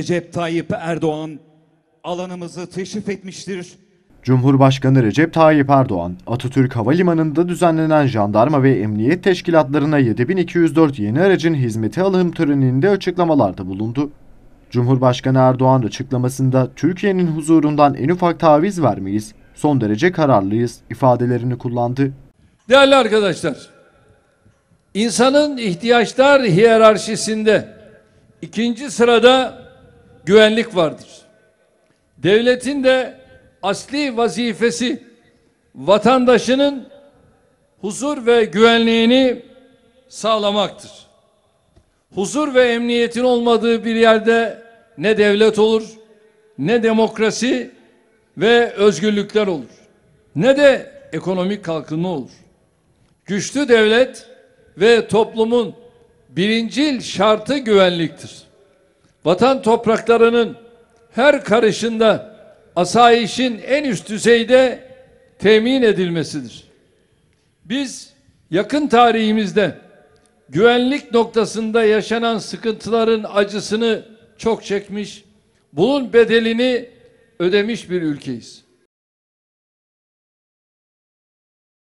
Recep Tayyip Erdoğan alanımızı teşrif etmiştir. Cumhurbaşkanı Recep Tayyip Erdoğan, Atatürk Havalimanı'nda düzenlenen jandarma ve emniyet teşkilatlarına 7204 yeni aracın hizmete alım töreninde açıklamalarda bulundu. Cumhurbaşkanı Erdoğan açıklamasında Türkiye'nin huzurundan en ufak taviz vermeyiz, son derece kararlıyız ifadelerini kullandı. Değerli arkadaşlar, insanın ihtiyaçlar hiyerarşisinde ikinci sırada güvenlik vardır. Devletin de asli vazifesi vatandaşının huzur ve güvenliğini sağlamaktır. Huzur ve emniyetin olmadığı bir yerde ne devlet olur, ne demokrasi ve özgürlükler olur, ne de ekonomik kalkınma olur. Güçlü devlet ve toplumun birincil şartı güvenliktir vatan topraklarının her karışında asayişin en üst düzeyde temin edilmesidir. Biz yakın tarihimizde güvenlik noktasında yaşanan sıkıntıların acısını çok çekmiş, bunun bedelini ödemiş bir ülkeyiz.